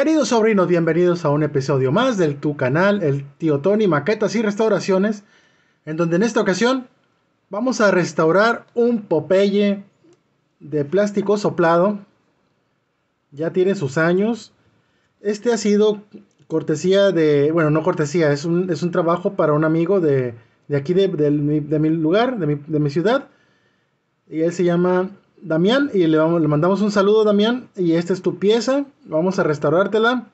Queridos sobrinos, bienvenidos a un episodio más del tu canal, el tío Tony Maquetas y Restauraciones, en donde en esta ocasión vamos a restaurar un Popeye de plástico soplado. Ya tiene sus años. Este ha sido cortesía de, bueno, no cortesía, es un, es un trabajo para un amigo de, de aquí, de, mi, lugar, de mi ciudad. Y él se llama Damián y le, le mandamos un saludo, Damián. Y esta es tu pieza, vamos a restaurártela.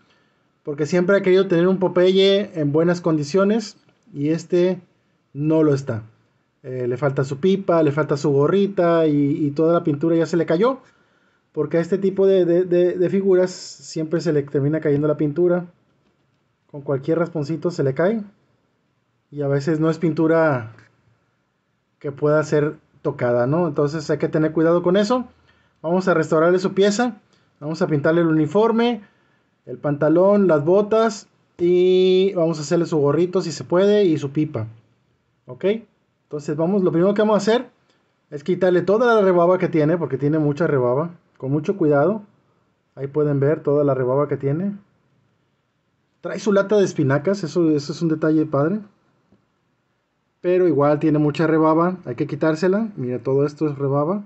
Porque siempre ha querido tener un Popeye en buenas condiciones y este no lo está. Eh, le falta su pipa, le falta su gorrita y, toda la pintura ya se le cayó. Porque a este tipo de, de, figuras siempre se le termina cayendo la pintura. Con cualquier rasponcito se le cae. Y a veces no es pintura que pueda ser tocada, ¿no? Entonces hay que tener cuidado con eso. Vamos a restaurarle su pieza. Vamos a pintarle el uniforme, el pantalón, las botas y vamos a hacerle su gorrito si se puede y su pipa. ¿Ok? Entonces vamos, lo primero que vamos a hacer es quitarle toda la rebaba que tiene, porque tiene mucha rebaba, con mucho cuidado. Ahí pueden ver toda la rebaba que tiene. Trae su lata de espinacas, eso, eso es un detalle padre. Pero igual tiene mucha rebaba, hay que quitársela. Mira, todo esto es rebaba.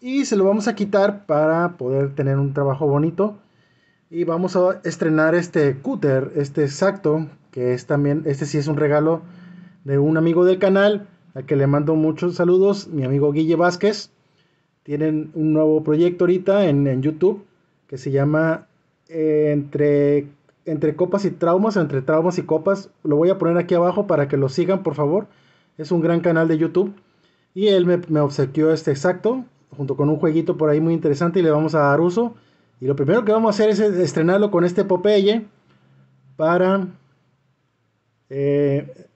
Y se lo vamos a quitar para poder tener un trabajo bonito. Y vamos a estrenar este cúter, este exacto, que es también, este sí es un regalo de un amigo del canal, al que le mando muchos saludos, mi amigo Guille Vázquez. Tienen un nuevo proyecto ahorita en, YouTube que se llama Entre entre copas y traumas, entre traumas y copas. Lo voy a poner aquí abajo para que lo sigan, por favor. Es un gran canal de YouTube. Y él me, obsequió este exacto, junto con un jueguito por ahí muy interesante y le vamos a dar uso. Y lo primero que vamos a hacer es estrenarlo con este Popeye para, eh,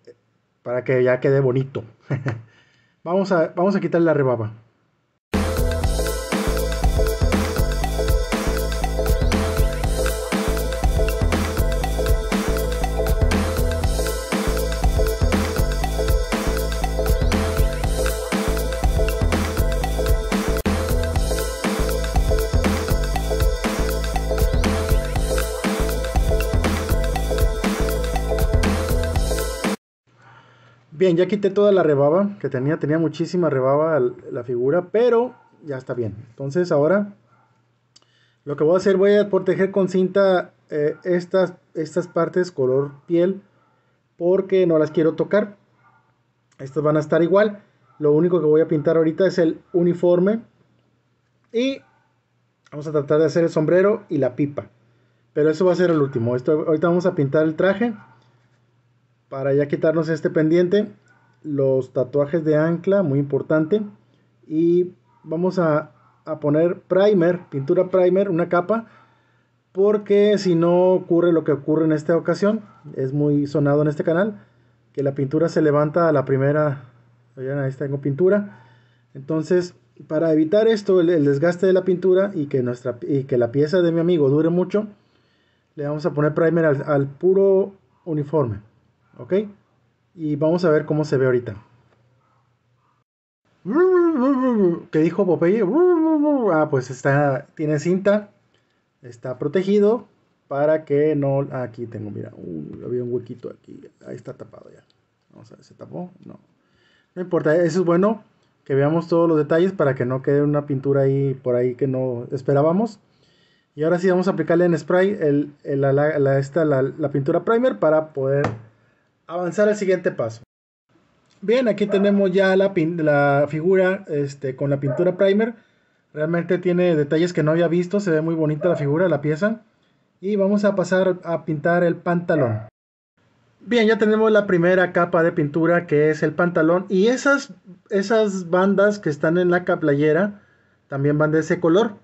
para que ya quede bonito. vamos, a, vamos a quitarle la rebaba. Bien, ya quité toda la rebaba que tenía, tenía muchísima rebaba la figura, pero ya está bien. Entonces ahora lo que voy a hacer, voy a proteger con cinta eh, estas, estas partes color piel porque no las quiero tocar. Estas van a estar igual. Lo único que voy a pintar ahorita es el uniforme y vamos a tratar de hacer el sombrero y la pipa. Pero eso va a ser el último. Esto, ahorita vamos a pintar el traje para ya quitarnos este pendiente, los tatuajes de ancla, muy importante. Y vamos a, poner primer, pintura primer, una capa. Porque si no ocurre lo que ocurre en esta ocasión, es muy sonado en este canal, que la pintura se levanta a la primera. Ahí tengo pintura. Entonces, para evitar esto, el, desgaste de la pintura y que, nuestra, y que la pieza de mi amigo dure mucho, le vamos a poner primer al puro uniforme. ¿ok? Y vamos a ver cómo se ve ahorita. ¿Qué dijo Popeye? Ah, pues está, tiene cinta, está protegido para que no... Aquí tengo, mira, había un huequito aquí, ahí está tapado ya. Vamos a ver, ¿se tapó? No. No importa, eso es bueno, que veamos todos los detalles para que no quede una pintura ahí por ahí que no esperábamos. Y ahora sí vamos a aplicarle en spray el, el, esta, la, la pintura primer para poder avanzar al siguiente paso. Bien, aquí tenemos ya la, la figura este, con la pintura primer. Realmente tiene detalles que no había visto, se ve muy bonita la figura, la pieza. Y vamos a pasar a pintar el pantalón. Bien, ya tenemos la primera capa de pintura que es el pantalón. Y esas, esas bandas que están en la playera también van de ese color.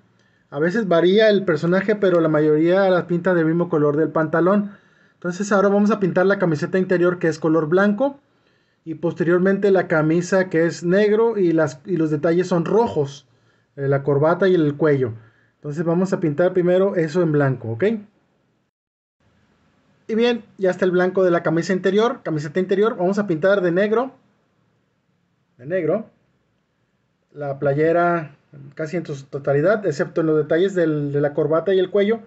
A veces varía el personaje, pero la mayoría las pinta del mismo color del pantalón. Entonces ahora vamos a pintar la camiseta interior que es color blanco y posteriormente la camisa que es negro y, las, los detalles son rojos, eh, la corbata y el cuello. Entonces vamos a pintar primero eso en blanco, ¿ok? Y bien, ya está el blanco de la camisa interior, camiseta interior. Vamos a pintar de negro, de negro, la playera casi en su totalidad, excepto en los detalles de la corbata y el cuello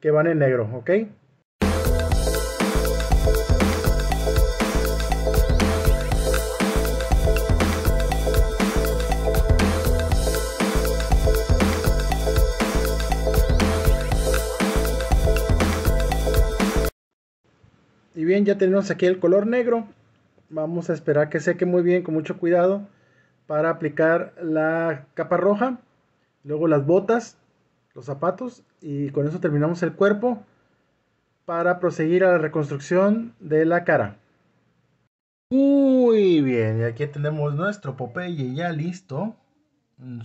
que van en negro, ¿ok? bien, ya tenemos aquí el color negro. Vamos a esperar que seque muy bien, con mucho cuidado, para aplicar la capa roja. Luego las botas, los zapatos y con eso terminamos el cuerpo para proseguir a la reconstrucción de la cara. Muy bien, y aquí tenemos nuestro Popeye ya listo.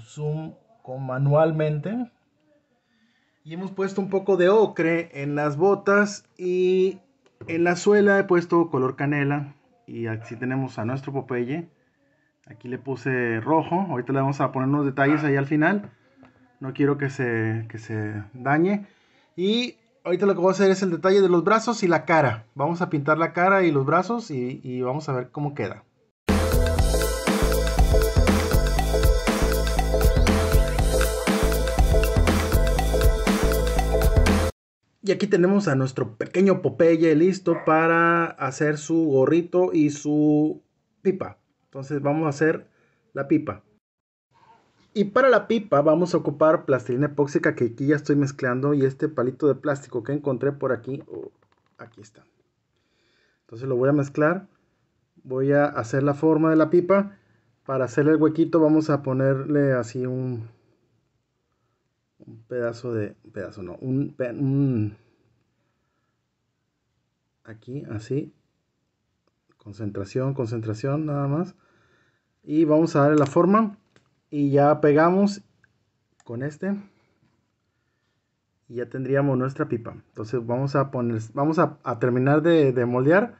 zoom con manualmente. Y hemos puesto un poco de ocre en las botas y en la suela he puesto color canela y así tenemos a nuestro Popeye. Aquí le puse rojo, ahorita le vamos a poner unos detalles ahí al final. No quiero que se, que se dañe. Y ahorita lo que voy a hacer es el detalle de los brazos y la cara. Vamos a pintar la cara y los brazos y vamos a ver cómo queda. Y aquí tenemos a nuestro pequeño Popeye listo para hacer su gorrito y su pipa. Entonces vamos a hacer la pipa. Y para la pipa vamos a ocupar plastilina epóxica que aquí ya estoy mezclando y este palito de plástico que encontré por aquí. Oh, aquí está. Entonces lo voy a mezclar. Voy a hacer la forma de la pipa. Para hacer el huequito vamos a ponerle así un, un pedazo de, un pedazo no, un, un aquí, así, concentración, concentración, nada más, y vamos a darle la forma, y ya pegamos con este, y ya tendríamos nuestra pipa, entonces vamos a poner, vamos a, terminar de, de moldear,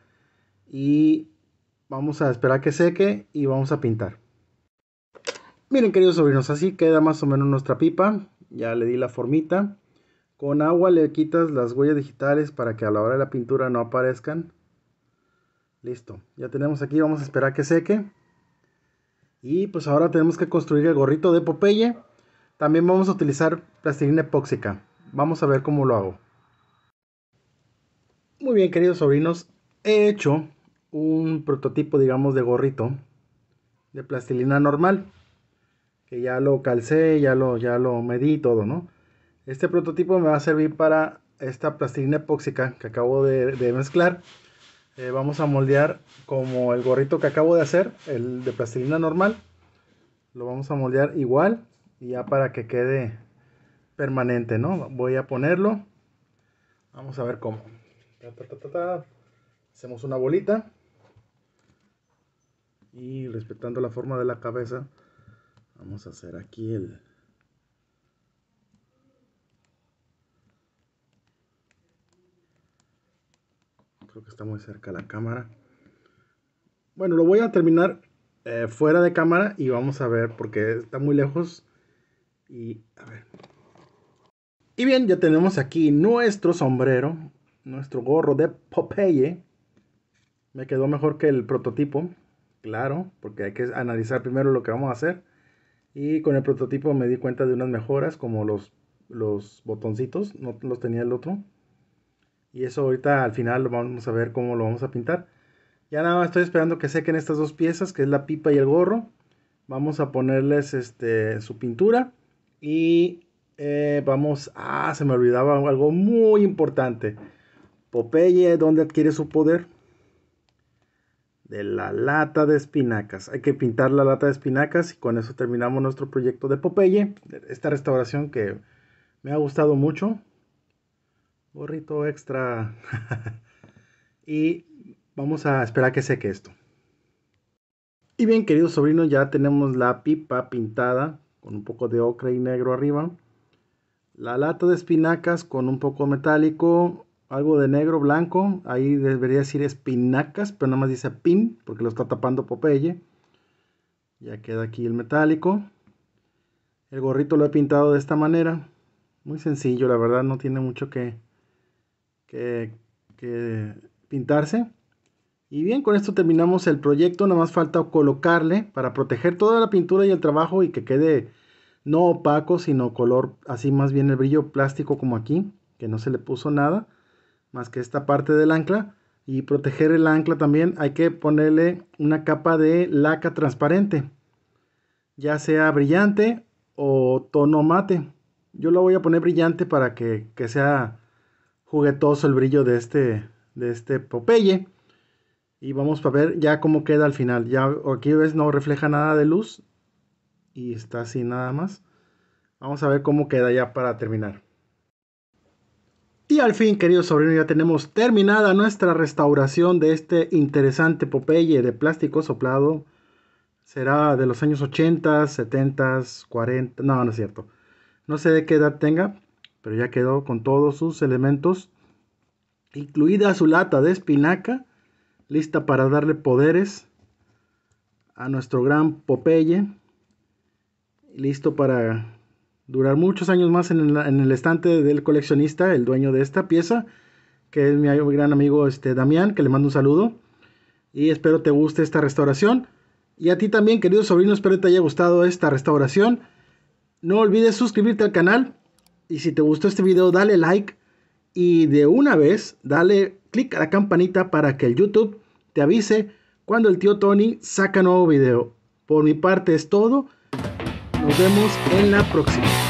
y vamos a esperar que seque, y vamos a pintar. Miren queridos sobrinos, así queda más o menos nuestra pipa, ya le di la formita. Con agua le quitas las huellas digitales para que a la hora de la pintura no aparezcan. Listo, ya tenemos aquí, vamos a esperar que seque. Y pues ahora tenemos que construir el gorrito de Popeye. También vamos a utilizar plastilina epóxica. Vamos a ver cómo lo hago. Muy bien, queridos sobrinos, he hecho un prototipo, digamos, de gorrito de plastilina normal que ya lo calcé, ya lo, ya lo medí todo, ¿no? Este prototipo me va a servir para esta plastilina epóxica que acabo de, mezclar. Eh, vamos a moldear como el gorrito que acabo de hacer, el de plastilina normal. Lo vamos a moldear igual y ya para que quede permanente, ¿no? Voy a ponerlo. Vamos a ver cómo. Hacemos una bolita. Y respetando la forma de la cabeza, Vamos a hacer aquí el... Creo que está muy cerca la cámara. Bueno, lo voy a terminar eh, fuera de cámara y vamos a ver porque está muy lejos. Y a ver. Y bien, ya tenemos aquí nuestro sombrero, nuestro gorro de Popeye. Me quedó mejor que el prototipo, claro, porque hay que analizar primero lo que vamos a hacer. Y con el prototipo me di cuenta de unas mejoras como los, los botoncitos, no los tenía el otro. Y eso ahorita al final lo vamos a ver cómo lo vamos a pintar. Ya nada estoy esperando que sequen estas dos piezas, que es la pipa y el gorro. Vamos a ponerles este, su pintura. Y eh, vamos... Ah, se me olvidaba algo muy importante. Popeye, ¿dónde adquiere su poder? de la lata de espinacas. Hay que pintar la lata de espinacas y con eso terminamos nuestro proyecto de Popeye. Esta restauración que me ha gustado mucho. Gorrito extra. y vamos a esperar que seque esto. Y bien, queridos sobrinos, ya tenemos la pipa pintada con un poco de ocre y negro arriba. La lata de espinacas con un poco metálico algo de negro, blanco. Ahí debería decir espinacas, pero nada más dice pin porque lo está tapando Popeye. Ya queda aquí el metálico. El gorrito lo he pintado de esta manera. Muy sencillo, la verdad no tiene mucho que, que, que pintarse. Y bien, con esto terminamos el proyecto. Nada más falta colocarle para proteger toda la pintura y el trabajo y que quede no opaco, sino color así más bien el brillo plástico como aquí, que no se le puso nada más que esta parte del ancla. Y proteger el ancla también hay que ponerle una capa de laca transparente, ya sea brillante o tono mate. Yo lo voy a poner brillante para que, sea juguetoso el brillo de este, de este Popeye. Y vamos a ver ya cómo queda al final. Ya aquí ves no refleja nada de luz y está así nada más. Vamos a ver cómo queda ya para terminar. Y al fin, querido sobrino, ya tenemos terminada nuestra restauración de este interesante Popeye de plástico soplado. Será de los años 80, 70, 40, no, no es cierto. No sé de qué edad tenga, pero ya quedó con todos sus elementos, incluida su lata de espinaca, lista para darle poderes a nuestro gran Popeye, listo para durar muchos años más en el, estante del coleccionista, el dueño de esta pieza, que es mi gran amigo este, Damián, que le mando un saludo. Y espero te guste esta restauración. Y a ti también, querido sobrino, espero te haya gustado esta restauración. No olvides suscribirte al canal. Y si te gustó este video, dale like. Y de una vez, dale click a la campanita para que el YouTube te avise cuando el tío Tony saca nuevo video. Por mi parte es todo vemos en la próxima.